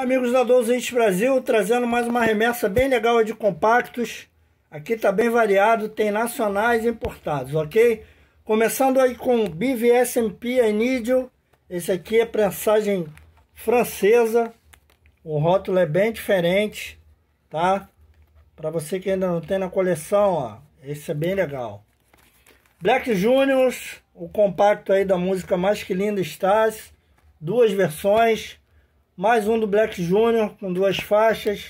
amigos da 12 Brasil, trazendo mais uma remessa bem legal de compactos. Aqui tá bem variado, tem nacionais e importados, ok? Começando aí com o BVSMP Anidio. Esse aqui é prensagem francesa. O rótulo é bem diferente, tá? Para você que ainda não tem na coleção, ó. Esse é bem legal. Black Juniors, o compacto aí da música mais que linda estás. Duas versões mais um do Black Júnior com duas faixas.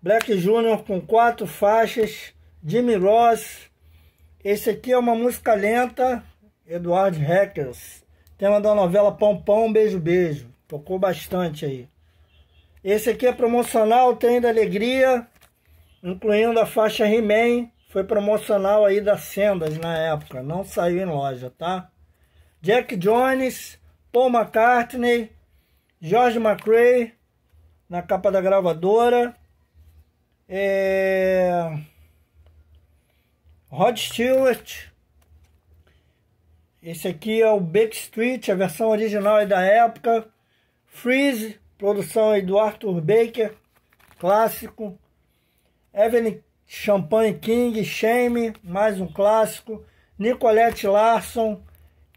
Black Júnior com quatro faixas. Jimmy Ross. Esse aqui é uma música lenta. Eduardo Hackers. Tema da novela Pão Pão, Beijo Beijo. Tocou bastante aí. Esse aqui é promocional, Tem da Alegria, incluindo a faixa He-Man. Foi promocional aí da Sendas na época, não saiu em loja, tá? Jack Jones, Paul McCartney, George McRae na capa da gravadora. É... Rod Stewart. Esse aqui é o Back Street, a versão original é da época. Freeze, produção é do Arthur Baker, clássico. Evelyn Champagne King, Shame, mais um clássico. Nicolette Larson,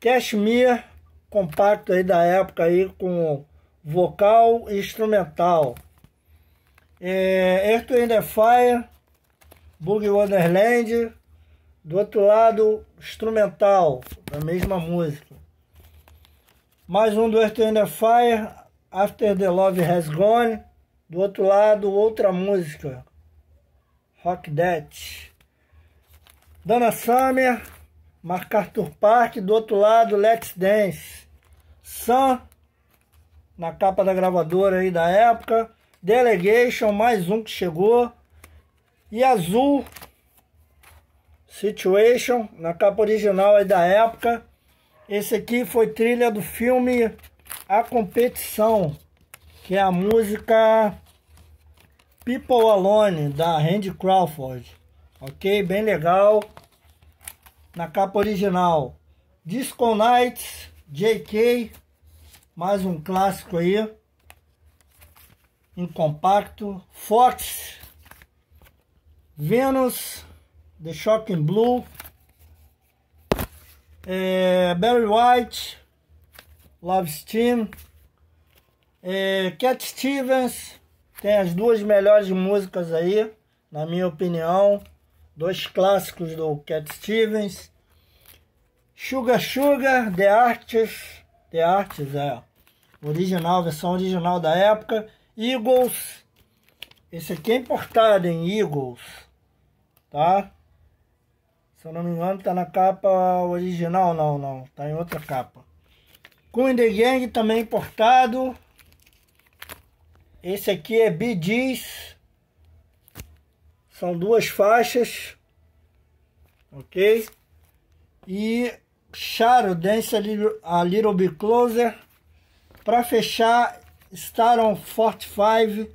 Cashmere, compacto aí da época aí com vocal instrumental. É, Earth in the Fire, Boogie Wonderland, do outro lado, instrumental, da mesma música. Mais um do Earth in the Fire, After the Love Has Gone, do outro lado, outra música, Rock That. Dana Summer, Arthur Park, do outro lado, Let's Dance. Sam na capa da gravadora aí da época. Delegation, mais um que chegou. E azul, Situation, na capa original aí da época. Esse aqui foi trilha do filme A Competição, que é a música People Alone, da Randy Crawford. Ok? Bem legal. Na capa original. Disco Nights, JK, mais um clássico aí. Em compacto. Fox. Venus. The Shocking Blue. É, Barry White. Love Steam. É, Cat Stevens. Tem as duas melhores músicas aí, na minha opinião. Dois clássicos do Cat Stevens. Sugar Sugar, The Artist. The Artist, é original, versão original da época. Eagles, esse aqui é importado em Eagles, tá? Se eu não me engano, tá na capa original, não, não, tá em outra capa. Coon The Gang também importado. Esse aqui é BG's. São duas faixas. Ok? E Charo Dance a Little, a Little Bit Closer. Para fechar, Star on 45,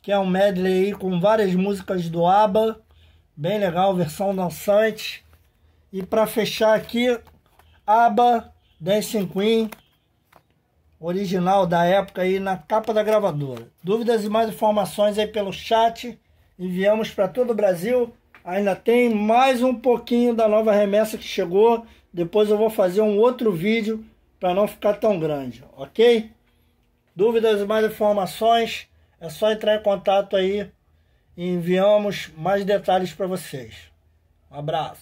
que é um medley aí com várias músicas do ABBA, bem legal, versão dançante. E para fechar aqui, ABBA Dancing Queen, original da época aí na capa da gravadora. Dúvidas e mais informações aí pelo chat, enviamos para todo o Brasil. Ainda tem mais um pouquinho da nova remessa que chegou. Depois eu vou fazer um outro vídeo para não ficar tão grande, ok? Dúvidas e mais informações, é só entrar em contato aí e enviamos mais detalhes para vocês. Um abraço.